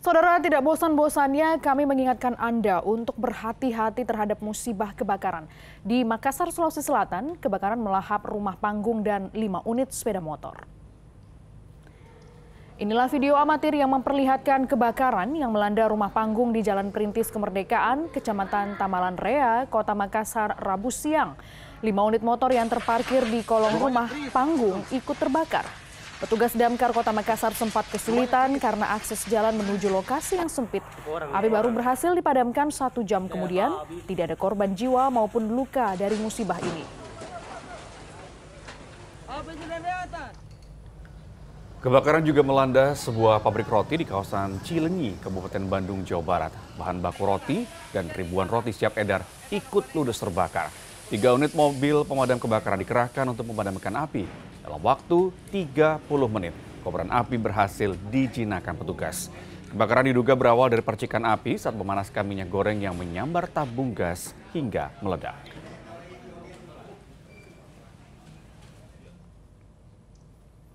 Saudara, tidak bosan-bosannya kami mengingatkan Anda untuk berhati-hati terhadap musibah kebakaran. Di Makassar, Sulawesi Selatan, kebakaran melahap rumah panggung dan lima unit sepeda motor. Inilah video amatir yang memperlihatkan kebakaran yang melanda rumah panggung di Jalan Perintis Kemerdekaan, Kecamatan Tamalan Rea, Kota Makassar, Rabu siang. Lima unit motor yang terparkir di kolong rumah panggung ikut terbakar. Petugas damkar kota Makassar sempat kesulitan karena akses jalan menuju lokasi yang sempit. Api baru berhasil dipadamkan satu jam kemudian. Tidak ada korban jiwa maupun luka dari musibah ini. Kebakaran juga melanda sebuah pabrik roti di kawasan Cilenyi, Kabupaten Bandung, Jawa Barat. Bahan baku roti dan ribuan roti siap edar ikut ludes terbakar. Tiga unit mobil pemadam kebakaran dikerahkan untuk memadamkan api. Dalam waktu 30 menit, kobaran api berhasil dijinakan petugas. Kebakaran diduga berawal dari percikan api saat memanaskan minyak goreng yang menyambar tabung gas hingga meledak.